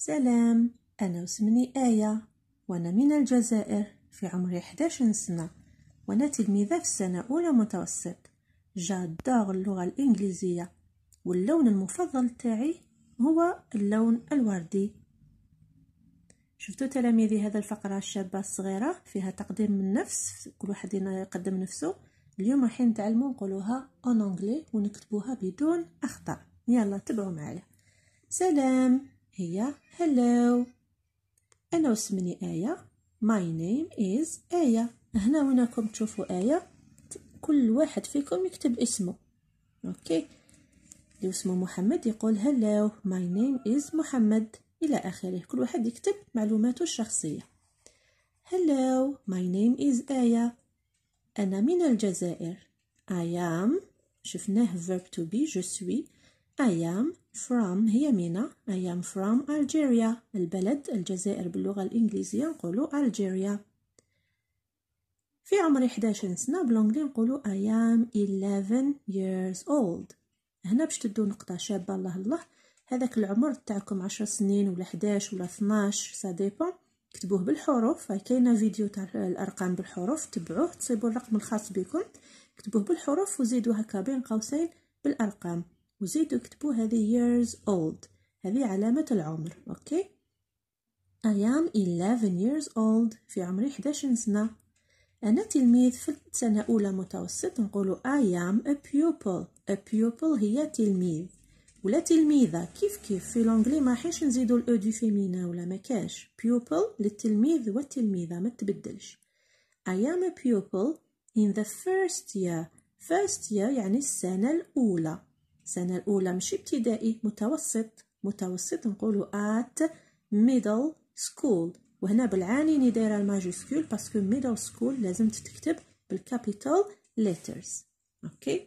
سلام أنا اسمي آية وأنا من الجزائر في عمري 11 سنة وأنا تلميذة في السنة أولى متوسط جادور اللغة الإنجليزية واللون المفضل تاعي هو اللون الوردي شفتوا تلاميذي هذا الفقرة الشابة الصغيرة فيها تقديم النفس كل واحد يقدم نفسه اليوم راح نتعلمو نقولوها اون انجلي ونكتبوها بدون اخطاء يلا تبعوا معايا سلام هي هلو أنا وسمني آية ماي نيم از آية هنا وينكم تشوفوا آية كل واحد فيكم يكتب اسمه أوكي اللي اسمه محمد يقول هلو ماي نيم از محمد إلى آخره كل واحد يكتب معلوماته الشخصية هلو ماي نيم از آية أنا من الجزائر اي ام شفناه verb to be je suis I am from هي مينا I am from Algeria البلد الجزائر باللغة الإنجليزية نقولو Algeria في عمر 11 سنة بلونجلي نقولو I am 11 years old هنا باش تدو نقطة شابة الله الله هذاك العمر تاعكم 10 سنين ولا 11 ولا 12 سا ديبون كتبوه بالحروف كاينه فيديو تاع الارقام بالحروف تبعوه تصيبوا الرقم الخاص بكم كتبوه بالحروف وزيدوا هكا بين قوسين بالارقام وزيدوا اكتبوا هذه years old هذه علامة العمر أوكي I am 11 years old في عمري 11 سنة أنا تلميذ في سنة أولى متوسط نقولوا I am a pupil a pupil هي تلميذ ولا تلميذة كيف كيف في لونجلي ما حيش نزيدو الأو دي فيمينا ولا ما كاش pupil للتلميذ والتلميذة ما تبدلش I am a pupil in the first year first year يعني السنة الأولى السنة الأولى مش ابتدائي متوسط متوسط نقولو at middle school وهنا بالعانيني دايرة الماجسكول باسكو middle school لازم تتكتب بالكابيتال letters اوكي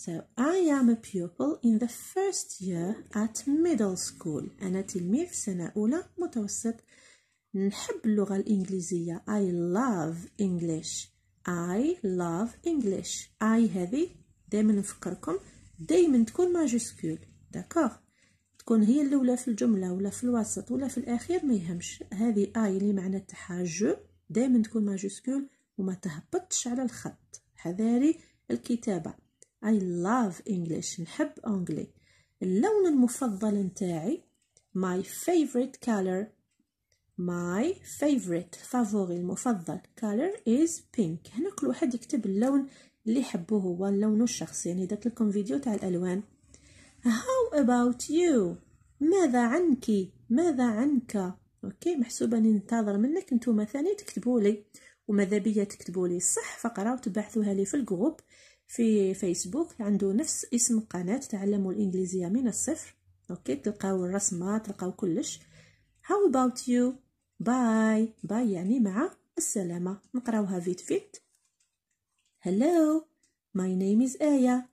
So I am a pupil in the first year at middle school أنا تلميذ سنة أولى متوسط نحب اللغة الإنجليزية I love English I love English I هذه دائما نفكركم دائما تكون ماجوسكول داكوغ تكون هي الاولى في الجمله ولا في الوسط ولا في الاخير ما يهمش هذه اي اللي معنى تاعها جو دائما تكون ماجوسكول وما تهبطش على الخط حذاري الكتابه اي لاف انجلش نحب انجلي اللون المفضل نتاعي ماي favorite كالر ماي favorite فافوري المفضل كالر از بينك هنا كل واحد يكتب اللون اللي حبو هو اللون الشخصي يعني درت لكم فيديو تاع الالوان هاو اباوت يو ماذا عنك ماذا عنك اوكي محسوبه ننتظر منك نتوما ثاني تكتبوا لي وماذا بيا تكتبوا لي صح فقره وتبعثوها لي في الجروب في فيسبوك عنده نفس اسم قناه تعلموا الانجليزيه من الصفر اوكي تلقاو الرسمه تلقاو كلش how about you باي باي يعني مع السلامه نقراوها فيت فيت Hello, my name is Aya.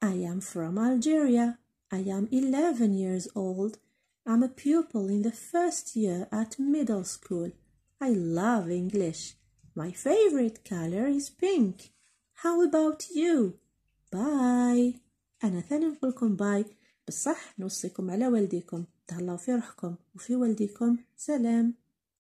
I am from Algeria. I am 11 years old. I'm a pupil in the first year at middle school. I love English. My favorite color is pink. How about you? Bye. أنا ثاني نقولكم باي بصح نوصيكم على والديكم تهلاو في روحكم وفي والديكم سلام